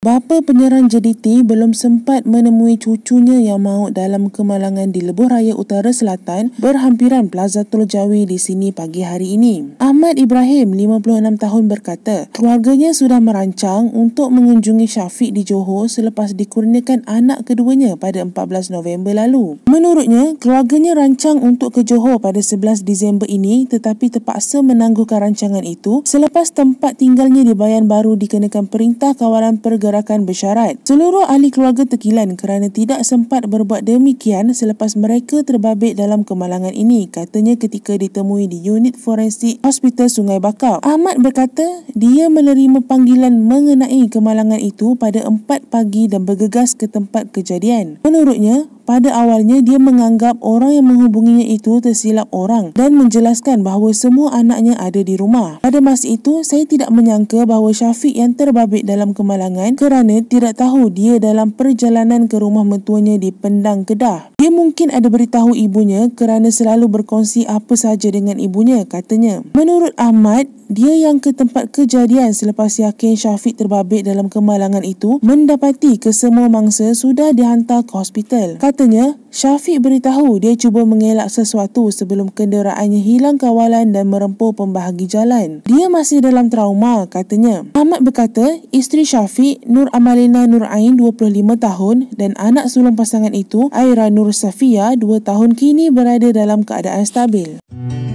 Bapa penyerang JDT belum sempat menemui cucunya yang maut dalam kemalangan di Lebuh Raya Utara Selatan berhampiran Plaza Tol Jawi di sini pagi hari ini. Ahmad Ibrahim, 56 tahun berkata, keluarganya sudah merancang untuk mengunjungi Syafiq di Johor selepas dikurniakan anak keduanya pada 14 November lalu. Menurutnya, keluarganya rancang untuk ke Johor pada 11 Disember ini tetapi terpaksa menangguhkan rancangan itu selepas tempat tinggalnya di Bayan Baru dikenakan Perintah Kawalan Pergerakan gerakan bersyarat. Seluruh ahli keluarga tekilan kerana tidak sempat berbuat demikian selepas mereka terbabit dalam kemalangan ini, katanya ketika ditemui di unit forensik Hospital Sungai Bakau. Ahmad berkata, dia menerima panggilan mengenai kemalangan itu pada 4 pagi dan bergegas ke tempat kejadian. Menurutnya, pada awalnya, dia menganggap orang yang menghubunginya itu tersilap orang dan menjelaskan bahawa semua anaknya ada di rumah. Pada masa itu, saya tidak menyangka bahawa Syafiq yang terbabit dalam kemalangan kerana tidak tahu dia dalam perjalanan ke rumah mentuanya di Pendang, Kedah. Dia mungkin ada beritahu ibunya kerana selalu berkongsi apa saja dengan ibunya, katanya. Menurut Ahmad, dia yang ke tempat kejadian selepas yakin Syafiq terbabit dalam kemalangan itu mendapati kesemua mangsa sudah dihantar ke hospital. Katanya, Syafiq beritahu dia cuba mengelak sesuatu sebelum kenderaannya hilang kawalan dan merempuh pembahagi jalan. Dia masih dalam trauma, katanya. Ahmad berkata, isteri Syafiq, Nur Amalina Nur Ain, 25 tahun dan anak sulung pasangan itu, Aira Nur Safia, 2 tahun kini berada dalam keadaan stabil. Hmm.